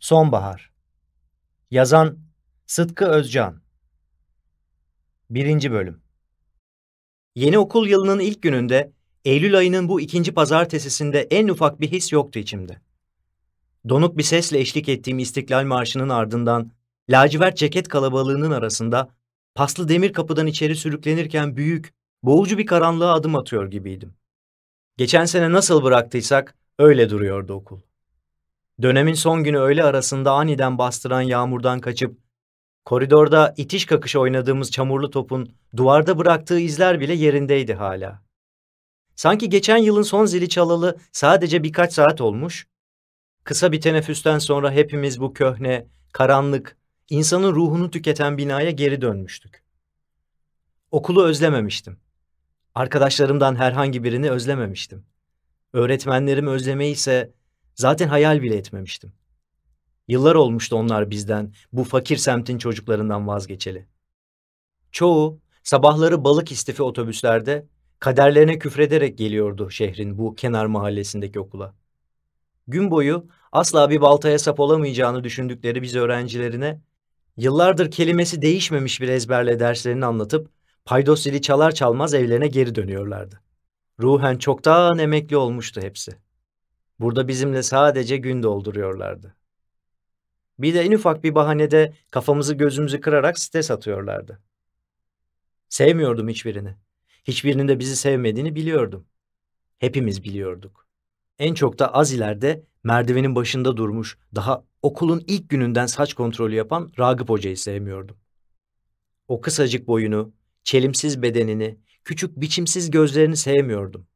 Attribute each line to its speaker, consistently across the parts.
Speaker 1: Sonbahar Yazan Sıtkı Özcan Birinci Bölüm Yeni okul yılının ilk gününde, Eylül ayının bu ikinci pazartesisinde en ufak bir his yoktu içimde. Donuk bir sesle eşlik ettiğim İstiklal Marşı'nın ardından, lacivert ceket kalabalığının arasında, paslı demir kapıdan içeri sürüklenirken büyük, boğucu bir karanlığa adım atıyor gibiydim. Geçen sene nasıl bıraktıysak, öyle duruyordu okul. Dönemin son günü öğle arasında aniden bastıran yağmurdan kaçıp, koridorda itiş kakış oynadığımız çamurlu topun duvarda bıraktığı izler bile yerindeydi hala. Sanki geçen yılın son zili çalalı sadece birkaç saat olmuş, kısa bir teneffüsten sonra hepimiz bu köhne, karanlık, insanın ruhunu tüketen binaya geri dönmüştük. Okulu özlememiştim. Arkadaşlarımdan herhangi birini özlememiştim. Öğretmenlerimi özlemeyi ise Zaten hayal bile etmemiştim. Yıllar olmuştu onlar bizden, bu fakir semtin çocuklarından vazgeçeli. Çoğu sabahları balık istifi otobüslerde kaderlerine küfrederek geliyordu şehrin bu kenar mahallesindeki okula. Gün boyu asla bir baltaya sap olamayacağını düşündükleri biz öğrencilerine yıllardır kelimesi değişmemiş bir ezberle derslerini anlatıp paydos zili çalar çalmaz evlerine geri dönüyorlardı. Ruhen çoktan emekli olmuştu hepsi. Burada bizimle sadece gün dolduruyorlardı. Bir de en ufak bir bahanede kafamızı gözümüzü kırarak stres atıyorlardı. Sevmiyordum hiçbirini. Hiçbirinin de bizi sevmediğini biliyordum. Hepimiz biliyorduk. En çok da az ileride merdivenin başında durmuş, daha okulun ilk gününden saç kontrolü yapan Ragıp Hoca'yı sevmiyordum. O kısacık boyunu, çelimsiz bedenini, küçük biçimsiz gözlerini sevmiyordum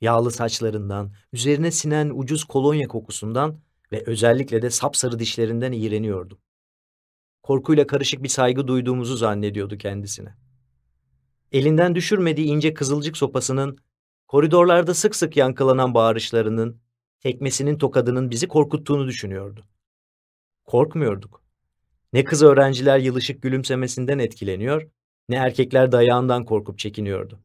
Speaker 1: yağlı saçlarından, üzerine sinen ucuz kolonya kokusundan ve özellikle de sapsarı dişlerinden iğreniyordum. Korkuyla karışık bir saygı duyduğumuzu zannediyordu kendisine. Elinden düşürmediği ince kızılcık sopasının, koridorlarda sık sık yankılanan bağırışlarının, tekmesinin tokadının bizi korkuttuğunu düşünüyordu. Korkmuyorduk. Ne kız öğrenciler yılışık gülümsemesinden etkileniyor, ne erkekler dayağından korkup çekiniyordu.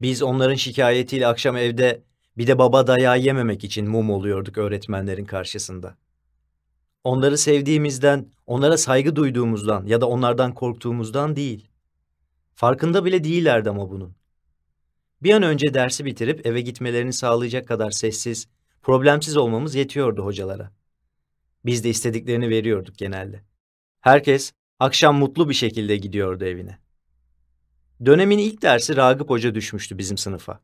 Speaker 1: Biz onların şikayetiyle akşam evde bir de baba dayağı yememek için mum oluyorduk öğretmenlerin karşısında. Onları sevdiğimizden, onlara saygı duyduğumuzdan ya da onlardan korktuğumuzdan değil. Farkında bile değillerdi ama bunun. Bir an önce dersi bitirip eve gitmelerini sağlayacak kadar sessiz, problemsiz olmamız yetiyordu hocalara. Biz de istediklerini veriyorduk genelde. Herkes akşam mutlu bir şekilde gidiyordu evine. Dönemin ilk dersi Ragıp Hoca düşmüştü bizim sınıfa.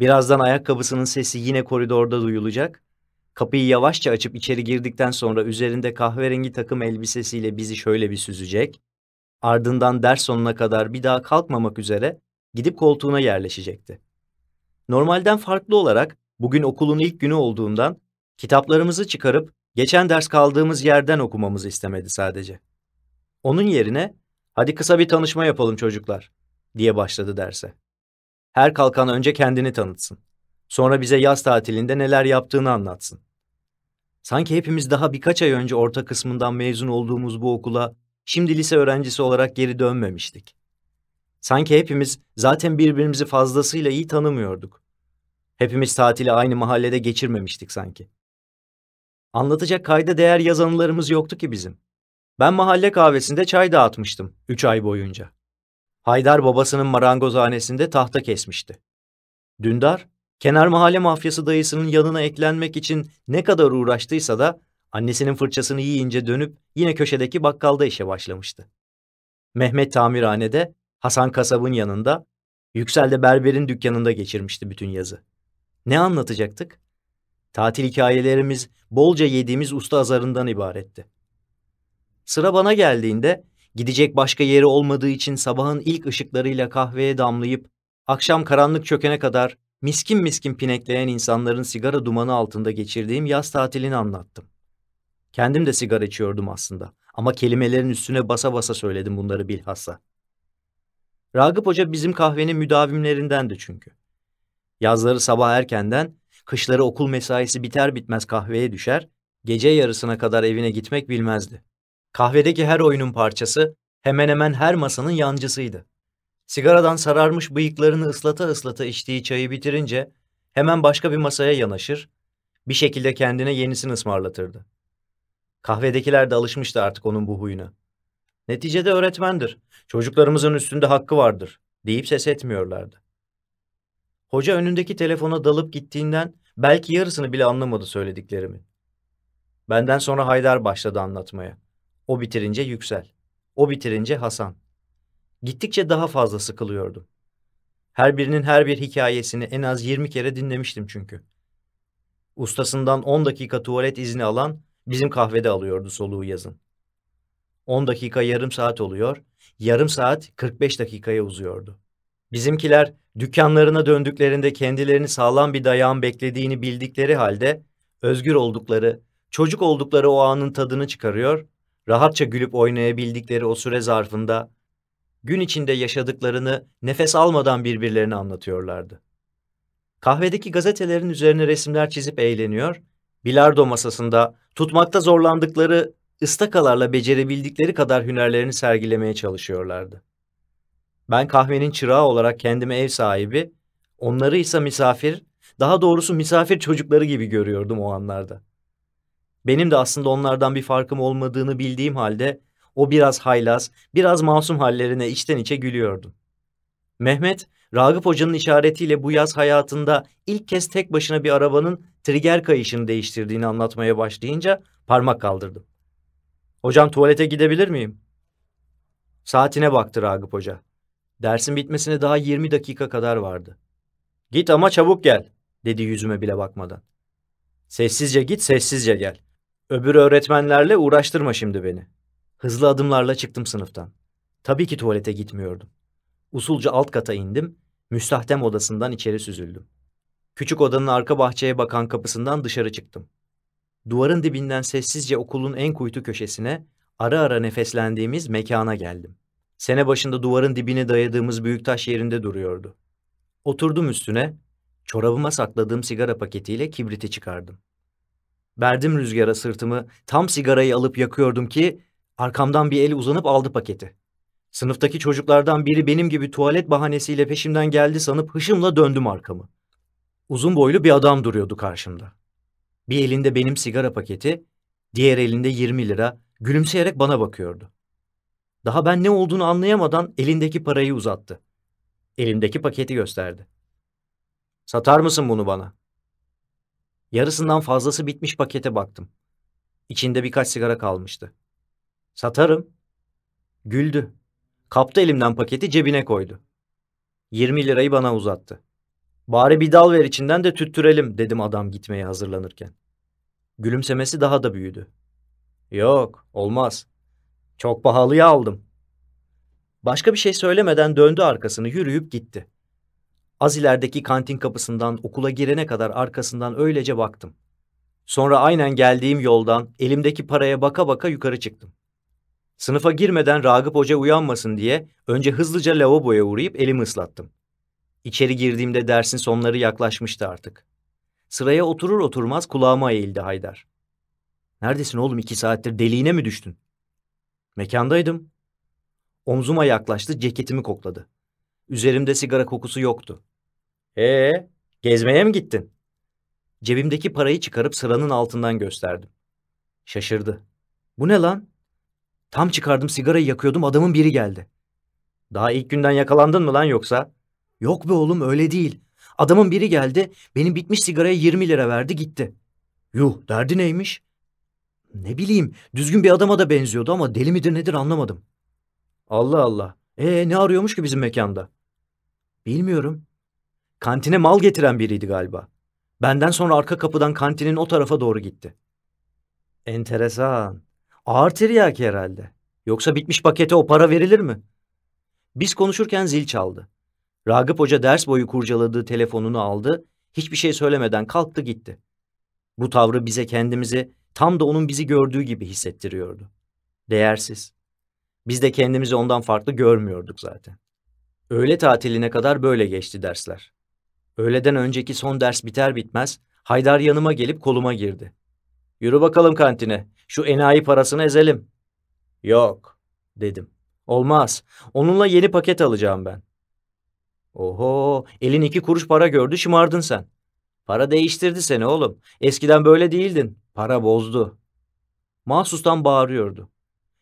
Speaker 1: Birazdan ayakkabısının sesi yine koridorda duyulacak. Kapıyı yavaşça açıp içeri girdikten sonra üzerinde kahverengi takım elbisesiyle bizi şöyle bir süzecek. Ardından ders sonuna kadar bir daha kalkmamak üzere gidip koltuğuna yerleşecekti. Normalden farklı olarak bugün okulun ilk günü olduğundan kitaplarımızı çıkarıp geçen ders kaldığımız yerden okumamızı istemedi sadece. Onun yerine hadi kısa bir tanışma yapalım çocuklar diye başladı derse. Her kalkan önce kendini tanıtsın. Sonra bize yaz tatilinde neler yaptığını anlatsın. Sanki hepimiz daha birkaç ay önce orta kısmından mezun olduğumuz bu okula şimdi lise öğrencisi olarak geri dönmemiştik. Sanki hepimiz zaten birbirimizi fazlasıyla iyi tanımıyorduk. Hepimiz tatili aynı mahallede geçirmemiştik sanki. Anlatacak kayda değer yazanılarımız yoktu ki bizim. Ben mahalle kahvesinde çay dağıtmıştım üç ay boyunca. Haydar babasının marangozhanesinde tahta kesmişti. Dündar, kenar mahalle mafyası dayısının yanına eklenmek için ne kadar uğraştıysa da annesinin fırçasını yiyince dönüp yine köşedeki bakkalda işe başlamıştı. Mehmet tamirhanede, Hasan kasabın yanında, Yüksel de berberin dükkanında geçirmişti bütün yazı. Ne anlatacaktık? Tatil hikayelerimiz bolca yediğimiz usta azarından ibaretti. Sıra bana geldiğinde Gidecek başka yeri olmadığı için sabahın ilk ışıklarıyla kahveye damlayıp akşam karanlık çökene kadar miskin miskin pinekleyen insanların sigara dumanı altında geçirdiğim yaz tatilini anlattım. Kendim de sigara içiyordum aslında ama kelimelerin üstüne basa basa söyledim bunları bilhassa. Ragıp Hoca bizim kahvenin müdavimlerindendi çünkü. Yazları sabah erkenden, kışları okul mesaisi biter bitmez kahveye düşer, gece yarısına kadar evine gitmek bilmezdi. Kahvedeki her oyunun parçası hemen hemen her masanın yancısıydı. Sigaradan sararmış bıyıklarını ıslata ıslata içtiği çayı bitirince hemen başka bir masaya yanaşır, bir şekilde kendine yenisini ısmarlatırdı. Kahvedekiler de alışmıştı artık onun bu huyuna. Neticede öğretmendir, çocuklarımızın üstünde hakkı vardır deyip ses etmiyorlardı. Hoca önündeki telefona dalıp gittiğinden belki yarısını bile anlamadı söylediklerimi. Benden sonra Haydar başladı anlatmaya. O bitirince Yüksel. O bitirince Hasan. Gittikçe daha fazla sıkılıyordum. Her birinin her bir hikayesini en az 20 kere dinlemiştim çünkü. Ustasından 10 dakika tuvalet izni alan bizim kahvede alıyordu soluğu yazın. 10 dakika yarım saat oluyor, yarım saat 45 dakikaya uzuyordu. Bizimkiler dükkanlarına döndüklerinde kendilerini sağlam bir dayağın beklediğini bildikleri halde özgür oldukları, çocuk oldukları o anın tadını çıkarıyor, rahatça gülüp oynayabildikleri o süre zarfında gün içinde yaşadıklarını nefes almadan birbirlerine anlatıyorlardı. Kahvedeki gazetelerin üzerine resimler çizip eğleniyor, bilardo masasında tutmakta zorlandıkları ıstakalarla becerebildikleri kadar hünerlerini sergilemeye çalışıyorlardı. Ben kahvenin çırağı olarak kendimi ev sahibi, onları ise misafir, daha doğrusu misafir çocukları gibi görüyordum o anlarda. Benim de aslında onlardan bir farkım olmadığını bildiğim halde o biraz haylaz, biraz masum hallerine içten içe gülüyordum. Mehmet, Ragıp Hoca'nın işaretiyle bu yaz hayatında ilk kez tek başına bir arabanın trigger kayışını değiştirdiğini anlatmaya başlayınca parmak kaldırdım. Hocam tuvalete gidebilir miyim? Saatine baktı Ragıp Hoca. Dersin bitmesine daha 20 dakika kadar vardı. Git ama çabuk gel, dedi yüzüme bile bakmadan. Sessizce git, sessizce gel. Öbür öğretmenlerle uğraştırma şimdi beni. Hızlı adımlarla çıktım sınıftan. Tabii ki tuvalete gitmiyordum. Usulca alt kata indim, müstahdem odasından içeri süzüldüm. Küçük odanın arka bahçeye bakan kapısından dışarı çıktım. Duvarın dibinden sessizce okulun en kuytu köşesine, ara ara nefeslendiğimiz mekana geldim. Sene başında duvarın dibine dayadığımız büyük taş yerinde duruyordu. Oturdum üstüne, çorabıma sakladığım sigara paketiyle kibriti çıkardım. Verdim rüzgara sırtımı, tam sigarayı alıp yakıyordum ki arkamdan bir el uzanıp aldı paketi. Sınıftaki çocuklardan biri benim gibi tuvalet bahanesiyle peşimden geldi sanıp hışımla döndüm arkamı. Uzun boylu bir adam duruyordu karşımda. Bir elinde benim sigara paketi, diğer elinde 20 lira, gülümseyerek bana bakıyordu. Daha ben ne olduğunu anlayamadan elindeki parayı uzattı. Elimdeki paketi gösterdi. Satar mısın bunu bana? Yarısından fazlası bitmiş pakete baktım. İçinde birkaç sigara kalmıştı. Satarım. Güldü. Kaptı elimden paketi cebine koydu. 20 lirayı bana uzattı. Bari bir dal ver içinden de tüttürelim dedim adam gitmeye hazırlanırken. Gülümsemesi daha da büyüdü. Yok olmaz. Çok pahalıya aldım. Başka bir şey söylemeden döndü arkasını yürüyüp gitti.'' Az ilerideki kantin kapısından okula girene kadar arkasından öylece baktım. Sonra aynen geldiğim yoldan elimdeki paraya baka baka yukarı çıktım. Sınıfa girmeden Ragıp Hoca uyanmasın diye önce hızlıca lavaboya uğrayıp elimi ıslattım. İçeri girdiğimde dersin sonları yaklaşmıştı artık. Sıraya oturur oturmaz kulağıma eğildi Haydar. Neredesin oğlum iki saattir deliğine mi düştün? Mekandaydım. Omzuma yaklaştı ceketimi kokladı. Üzerimde sigara kokusu yoktu. Ee, gezmeye mi gittin? Cebimdeki parayı çıkarıp sıranın altından gösterdim. Şaşırdı. Bu ne lan? Tam çıkardım sigarayı yakıyordum adamın biri geldi. Daha ilk günden yakalandın mı lan yoksa? Yok be oğlum öyle değil. Adamın biri geldi benim bitmiş sigaraya 20 lira verdi gitti. Yuh derdi neymiş? Ne bileyim düzgün bir adama da benziyordu ama deli midir nedir anlamadım. Allah Allah. Ee ne arıyormuş ki bizim mekanda? Bilmiyorum. Kantine mal getiren biriydi galiba. Benden sonra arka kapıdan kantinin o tarafa doğru gitti. Enteresan. Ağır tiryaki herhalde. Yoksa bitmiş pakete o para verilir mi? Biz konuşurken zil çaldı. Ragıp Hoca ders boyu kurcaladığı telefonunu aldı, hiçbir şey söylemeden kalktı gitti. Bu tavrı bize kendimizi tam da onun bizi gördüğü gibi hissettiriyordu. Değersiz. Biz de kendimizi ondan farklı görmüyorduk zaten. Öğle tatiline kadar böyle geçti dersler. Öğleden önceki son ders biter bitmez Haydar yanıma gelip koluma girdi. Yürü bakalım kantine. Şu enayi parasını ezelim. Yok dedim. Olmaz. Onunla yeni paket alacağım ben. Oho elin iki kuruş para gördü şımardın sen. Para değiştirdi seni oğlum. Eskiden böyle değildin. Para bozdu. Mahsustan bağırıyordu.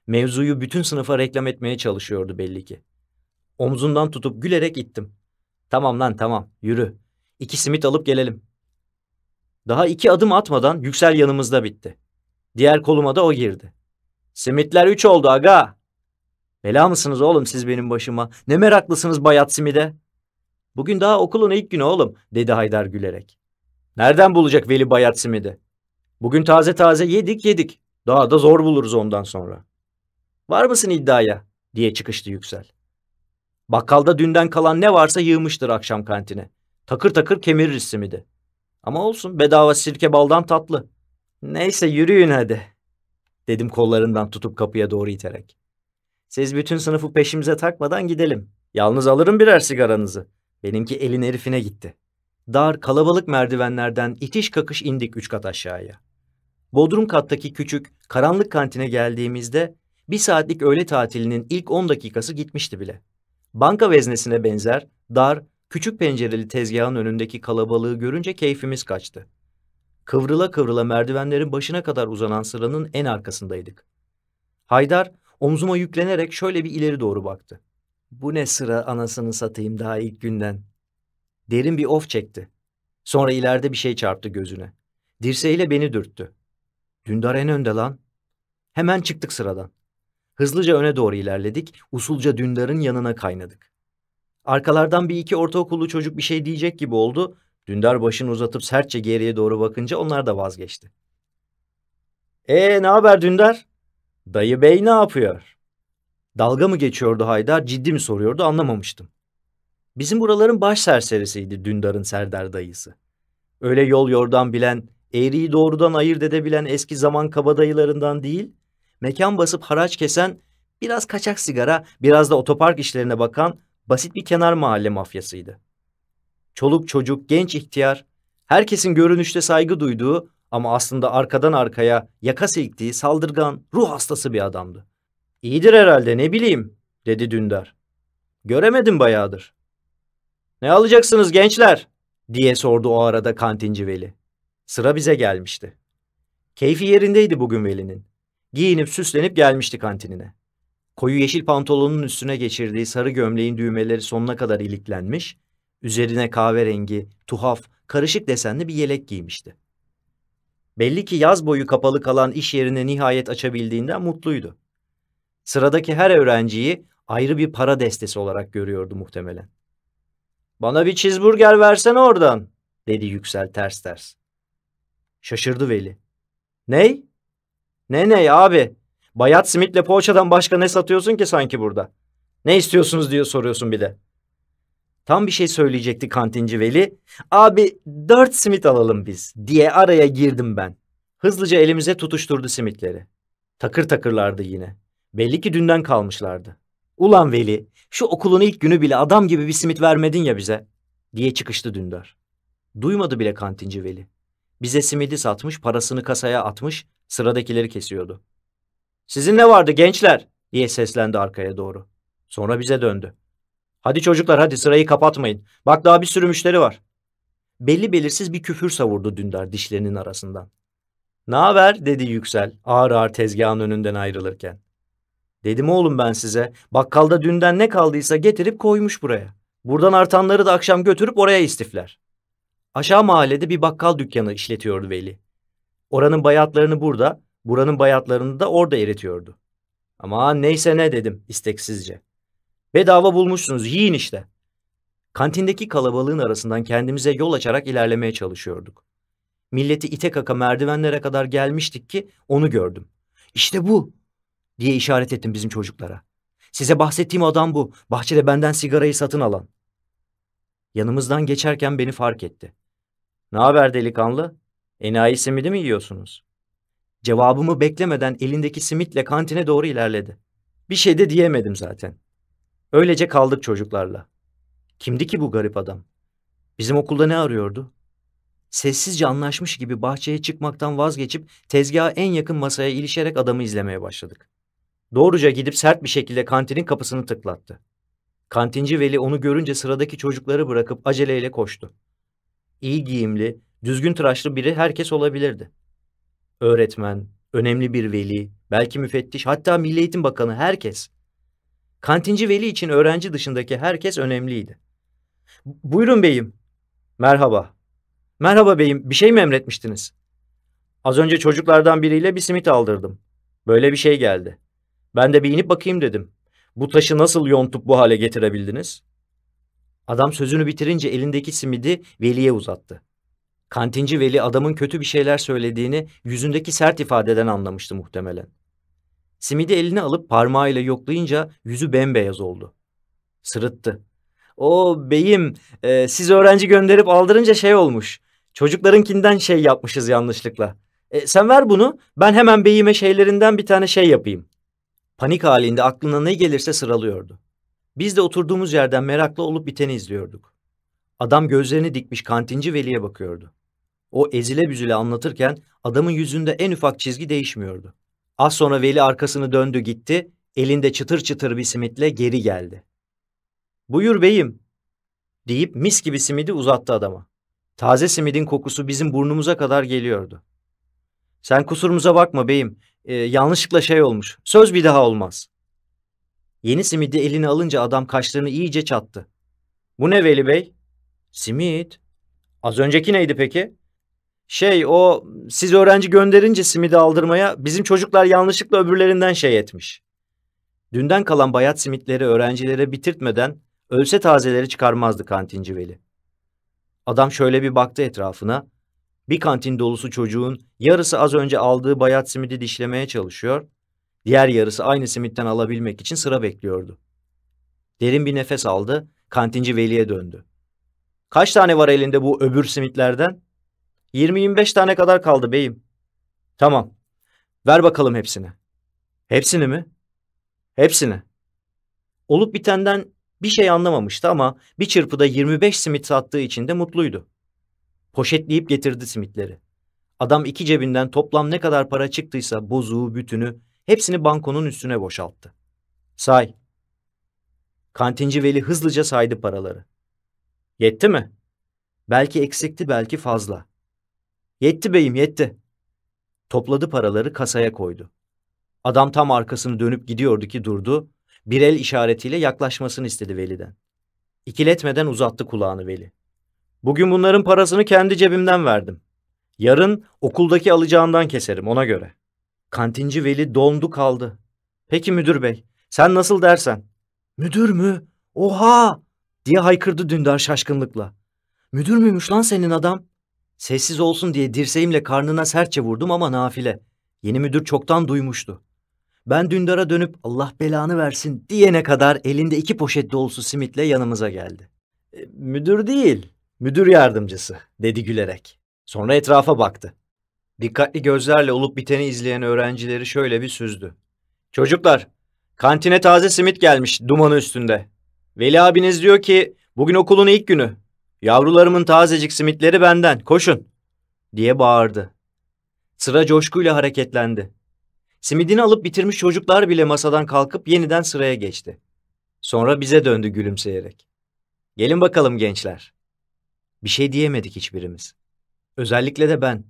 Speaker 1: Mevzuyu bütün sınıfa reklam etmeye çalışıyordu belli ki. Omzundan tutup gülerek ittim. Tamam lan tamam yürü. İki simit alıp gelelim. Daha iki adım atmadan Yüksel yanımızda bitti. Diğer koluma da o girdi. Simitler üç oldu aga. Bela mısınız oğlum siz benim başıma? Ne meraklısınız bayat simide? Bugün daha okulun ilk günü oğlum dedi Haydar gülerek. Nereden bulacak Veli bayat simidi? Bugün taze taze yedik yedik. Daha da zor buluruz ondan sonra. Var mısın iddiaya? diye çıkıştı Yüksel. Bakkalda dünden kalan ne varsa yığmıştır akşam kantine. Takır takır kemirir simidi. Ama olsun bedava sirke baldan tatlı. Neyse yürüyün hadi. Dedim kollarından tutup kapıya doğru iterek. Siz bütün sınıfı peşimize takmadan gidelim. Yalnız alırım birer sigaranızı. Benimki elin herifine gitti. Dar kalabalık merdivenlerden itiş kakış indik üç kat aşağıya. Bodrum kattaki küçük, karanlık kantine geldiğimizde bir saatlik öğle tatilinin ilk on dakikası gitmişti bile. Banka veznesine benzer dar, Küçük pencereli tezgahın önündeki kalabalığı görünce keyfimiz kaçtı. Kıvrıla kıvrıla merdivenlerin başına kadar uzanan sıranın en arkasındaydık. Haydar omzuma yüklenerek şöyle bir ileri doğru baktı. Bu ne sıra anasını satayım daha ilk günden. Derin bir of çekti. Sonra ileride bir şey çarptı gözüne. Dirseğiyle beni dürttü. Dündar en önde lan. Hemen çıktık sıradan. Hızlıca öne doğru ilerledik, usulca Dündar'ın yanına kaynadık. Arkalardan bir iki ortaokullu çocuk bir şey diyecek gibi oldu. Dündar başını uzatıp sertçe geriye doğru bakınca onlar da vazgeçti. Ee ne haber Dündar? Dayı bey ne yapıyor? Dalga mı geçiyordu Haydar, ciddi mi soruyordu anlamamıştım. Bizim buraların baş serserisiydi Dündar'ın Serdar dayısı. Öyle yol yordan bilen, eğriyi doğrudan ayırt edebilen eski zaman kabadayılarından değil, mekan basıp haraç kesen, biraz kaçak sigara, biraz da otopark işlerine bakan, basit bir kenar mahalle mafyasıydı. Çoluk çocuk, genç ihtiyar, herkesin görünüşte saygı duyduğu ama aslında arkadan arkaya yaka silktiği saldırgan, ruh hastası bir adamdı. İyidir herhalde ne bileyim dedi Dündar. Göremedim bayağıdır. Ne alacaksınız gençler? diye sordu o arada kantinci Veli. Sıra bize gelmişti. Keyfi yerindeydi bugün Veli'nin. Giyinip süslenip gelmişti kantinine. Koyu yeşil pantolonun üstüne geçirdiği sarı gömleğin düğmeleri sonuna kadar iliklenmiş, üzerine kahverengi, tuhaf, karışık desenli bir yelek giymişti. Belli ki yaz boyu kapalı kalan iş yerine nihayet açabildiğinden mutluydu. Sıradaki her öğrenciyi ayrı bir para destesi olarak görüyordu muhtemelen. ''Bana bir cheeseburger versen oradan.'' dedi Yüksel ters ters. Şaşırdı Veli. ''Ney? Ne ney abi? Bayat simitle poğaçadan başka ne satıyorsun ki sanki burada? Ne istiyorsunuz diye soruyorsun bir de. Tam bir şey söyleyecekti kantinci Veli. Abi dört simit alalım biz diye araya girdim ben. Hızlıca elimize tutuşturdu simitleri. Takır takırlardı yine. Belli ki dünden kalmışlardı. Ulan Veli şu okulun ilk günü bile adam gibi bir simit vermedin ya bize diye çıkıştı Dündar. Duymadı bile kantinci Veli. Bize simidi satmış parasını kasaya atmış sıradakileri kesiyordu. Sizin ne vardı gençler? diye seslendi arkaya doğru. Sonra bize döndü. Hadi çocuklar hadi sırayı kapatmayın. Bak daha bir sürü müşteri var. Belli belirsiz bir küfür savurdu Dündar dişlerinin arasından. Ne haber dedi Yüksel ağır ağır tezgahın önünden ayrılırken. Dedim oğlum ben size bakkalda dünden ne kaldıysa getirip koymuş buraya. Buradan artanları da akşam götürüp oraya istifler. Aşağı mahallede bir bakkal dükkanı işletiyordu Veli. Oranın bayatlarını burada, Buranın bayatlarını da orada eritiyordu. Ama neyse ne dedim isteksizce. Bedava bulmuşsunuz yiyin işte. Kantindeki kalabalığın arasından kendimize yol açarak ilerlemeye çalışıyorduk. Milleti ite kaka merdivenlere kadar gelmiştik ki onu gördüm. İşte bu diye işaret ettim bizim çocuklara. Size bahsettiğim adam bu. Bahçede benden sigarayı satın alan. Yanımızdan geçerken beni fark etti. Ne haber delikanlı? Enayi simidi mi yiyorsunuz? Cevabımı beklemeden elindeki simitle kantine doğru ilerledi. Bir şey de diyemedim zaten. Öylece kaldık çocuklarla. Kimdi ki bu garip adam? Bizim okulda ne arıyordu? Sessizce anlaşmış gibi bahçeye çıkmaktan vazgeçip tezgaha en yakın masaya ilişerek adamı izlemeye başladık. Doğruca gidip sert bir şekilde kantinin kapısını tıklattı. Kantinci Veli onu görünce sıradaki çocukları bırakıp aceleyle koştu. İyi giyimli, düzgün tıraşlı biri herkes olabilirdi öğretmen, önemli bir veli, belki müfettiş, hatta Milli Eğitim Bakanı herkes. Kantinci veli için öğrenci dışındaki herkes önemliydi. Buyurun beyim. Merhaba. Merhaba beyim, bir şey mi emretmiştiniz? Az önce çocuklardan biriyle bir simit aldırdım. Böyle bir şey geldi. Ben de bir inip bakayım dedim. Bu taşı nasıl yontup bu hale getirebildiniz? Adam sözünü bitirince elindeki simidi Veli'ye uzattı. Kantinci Veli adamın kötü bir şeyler söylediğini yüzündeki sert ifadeden anlamıştı muhtemelen. Simidi eline alıp parmağıyla yoklayınca yüzü bembeyaz oldu. Sırıttı. O beyim e, siz öğrenci gönderip aldırınca şey olmuş. Çocuklarınkinden şey yapmışız yanlışlıkla. E, sen ver bunu ben hemen beyime şeylerinden bir tane şey yapayım. Panik halinde aklına ne gelirse sıralıyordu. Biz de oturduğumuz yerden meraklı olup biteni izliyorduk. Adam gözlerini dikmiş kantinci Veli'ye bakıyordu. O ezile büzüle anlatırken adamın yüzünde en ufak çizgi değişmiyordu. Az sonra Veli arkasını döndü gitti, elinde çıtır çıtır bir simitle geri geldi. Buyur beyim, deyip mis gibi simidi uzattı adama. Taze simidin kokusu bizim burnumuza kadar geliyordu. Sen kusurumuza bakma beyim, ee, yanlışlıkla şey olmuş, söz bir daha olmaz. Yeni simidi eline alınca adam kaşlarını iyice çattı. Bu ne Veli Bey? Simit. Az önceki neydi peki? şey o siz öğrenci gönderince simidi aldırmaya bizim çocuklar yanlışlıkla öbürlerinden şey etmiş. Dünden kalan bayat simitleri öğrencilere bitirtmeden ölse tazeleri çıkarmazdı kantinci Veli. Adam şöyle bir baktı etrafına. Bir kantin dolusu çocuğun yarısı az önce aldığı bayat simidi dişlemeye çalışıyor. Diğer yarısı aynı simitten alabilmek için sıra bekliyordu. Derin bir nefes aldı, kantinci Veli'ye döndü. Kaç tane var elinde bu öbür simitlerden? 20-25 tane kadar kaldı beyim. Tamam. Ver bakalım hepsini. Hepsini mi? Hepsini. Olup bitenden bir şey anlamamıştı ama bir çırpıda 25 simit sattığı için de mutluydu. Poşetleyip getirdi simitleri. Adam iki cebinden toplam ne kadar para çıktıysa bozuğu, bütünü hepsini bankonun üstüne boşalttı. Say. Kantinci Veli hızlıca saydı paraları. Yetti mi? Belki eksikti, belki fazla. Yetti beyim yetti. Topladı paraları kasaya koydu. Adam tam arkasını dönüp gidiyordu ki durdu. Bir el işaretiyle yaklaşmasını istedi Veli'den. İkiletmeden uzattı kulağını Veli. Bugün bunların parasını kendi cebimden verdim. Yarın okuldaki alacağından keserim ona göre. Kantinci Veli dondu kaldı. Peki müdür bey, sen nasıl dersen. Müdür mü? Oha! diye haykırdı Dündar şaşkınlıkla. Müdür müymüş lan senin adam? Sessiz olsun diye dirseğimle karnına serçe vurdum ama nafile. Yeni müdür çoktan duymuştu. Ben Dündar'a dönüp Allah belanı versin diyene kadar elinde iki poşet dolusu simitle yanımıza geldi. E, müdür değil, müdür yardımcısı dedi gülerek. Sonra etrafa baktı. Dikkatli gözlerle olup biteni izleyen öğrencileri şöyle bir süzdü. Çocuklar, kantine taze simit gelmiş dumanı üstünde. Veli abiniz diyor ki bugün okulun ilk günü. Yavrularımın tazecik simitleri benden, koşun! diye bağırdı. Sıra coşkuyla hareketlendi. Simidini alıp bitirmiş çocuklar bile masadan kalkıp yeniden sıraya geçti. Sonra bize döndü gülümseyerek. Gelin bakalım gençler. Bir şey diyemedik hiçbirimiz. Özellikle de ben.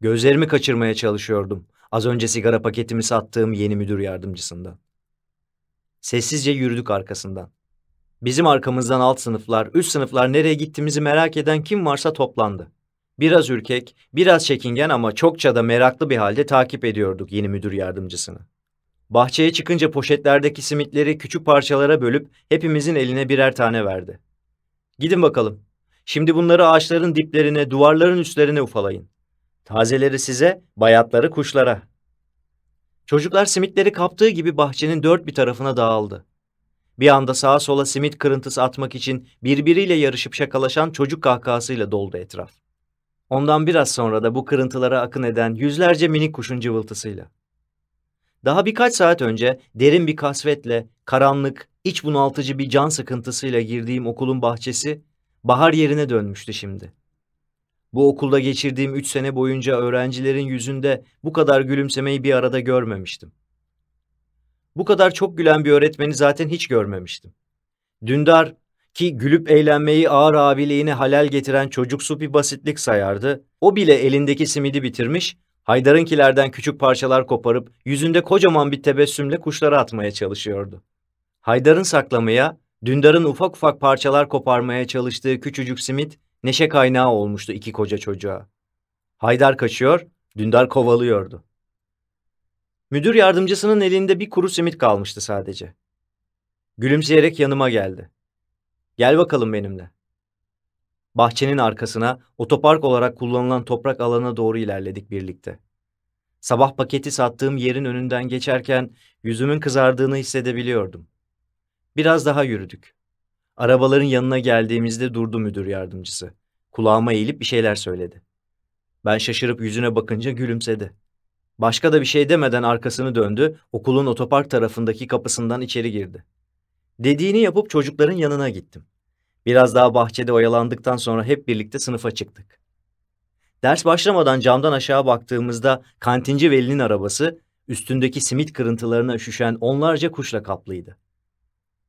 Speaker 1: Gözlerimi kaçırmaya çalışıyordum. Az önce sigara paketimi sattığım yeni müdür yardımcısından. Sessizce yürüdük arkasından. Bizim arkamızdan alt sınıflar, üst sınıflar nereye gittiğimizi merak eden kim varsa toplandı. Biraz ürkek, biraz çekingen ama çokça da meraklı bir halde takip ediyorduk yeni müdür yardımcısını. Bahçeye çıkınca poşetlerdeki simitleri küçük parçalara bölüp hepimizin eline birer tane verdi. Gidin bakalım. Şimdi bunları ağaçların diplerine, duvarların üstlerine ufalayın. Tazeleri size, bayatları kuşlara. Çocuklar simitleri kaptığı gibi bahçenin dört bir tarafına dağıldı. Bir anda sağa sola simit kırıntısı atmak için birbiriyle yarışıp şakalaşan çocuk kahkahasıyla doldu etraf. Ondan biraz sonra da bu kırıntılara akın eden yüzlerce minik kuşun cıvıltısıyla. Daha birkaç saat önce derin bir kasvetle, karanlık, iç bunaltıcı bir can sıkıntısıyla girdiğim okulun bahçesi, bahar yerine dönmüştü şimdi. Bu okulda geçirdiğim üç sene boyunca öğrencilerin yüzünde bu kadar gülümsemeyi bir arada görmemiştim. Bu kadar çok gülen bir öğretmeni zaten hiç görmemiştim. Dündar ki gülüp eğlenmeyi ağır abiliğine halel getiren çocuksu bir basitlik sayardı. O bile elindeki simidi bitirmiş, Haydar'ınkilerden küçük parçalar koparıp yüzünde kocaman bir tebessümle kuşlara atmaya çalışıyordu. Haydar'ın saklamaya, Dündar'ın ufak ufak parçalar koparmaya çalıştığı küçücük simit neşe kaynağı olmuştu iki koca çocuğa. Haydar kaçıyor, Dündar kovalıyordu. Müdür yardımcısının elinde bir kuru simit kalmıştı sadece. Gülümseyerek yanıma geldi. Gel bakalım benimle. Bahçenin arkasına, otopark olarak kullanılan toprak alana doğru ilerledik birlikte. Sabah paketi sattığım yerin önünden geçerken yüzümün kızardığını hissedebiliyordum. Biraz daha yürüdük. Arabaların yanına geldiğimizde durdu müdür yardımcısı. Kulağıma eğilip bir şeyler söyledi. Ben şaşırıp yüzüne bakınca gülümsedi. Başka da bir şey demeden arkasını döndü, okulun otopark tarafındaki kapısından içeri girdi. Dediğini yapıp çocukların yanına gittim. Biraz daha bahçede oyalandıktan sonra hep birlikte sınıfa çıktık. Ders başlamadan camdan aşağı baktığımızda kantinci Veli'nin arabası üstündeki simit kırıntılarına üşüşen onlarca kuşla kaplıydı.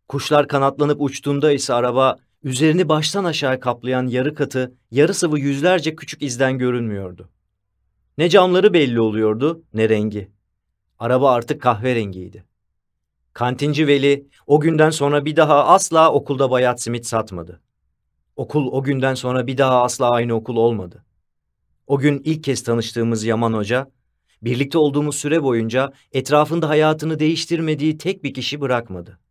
Speaker 1: Kuşlar kanatlanıp uçtuğunda ise araba üzerini baştan aşağı kaplayan yarı katı, yarı sıvı yüzlerce küçük izden görünmüyordu. Ne camları belli oluyordu ne rengi. Araba artık kahverengiydi. Kantinci Veli o günden sonra bir daha asla okulda bayat simit satmadı. Okul o günden sonra bir daha asla aynı okul olmadı. O gün ilk kez tanıştığımız Yaman Hoca, birlikte olduğumuz süre boyunca etrafında hayatını değiştirmediği tek bir kişi bırakmadı.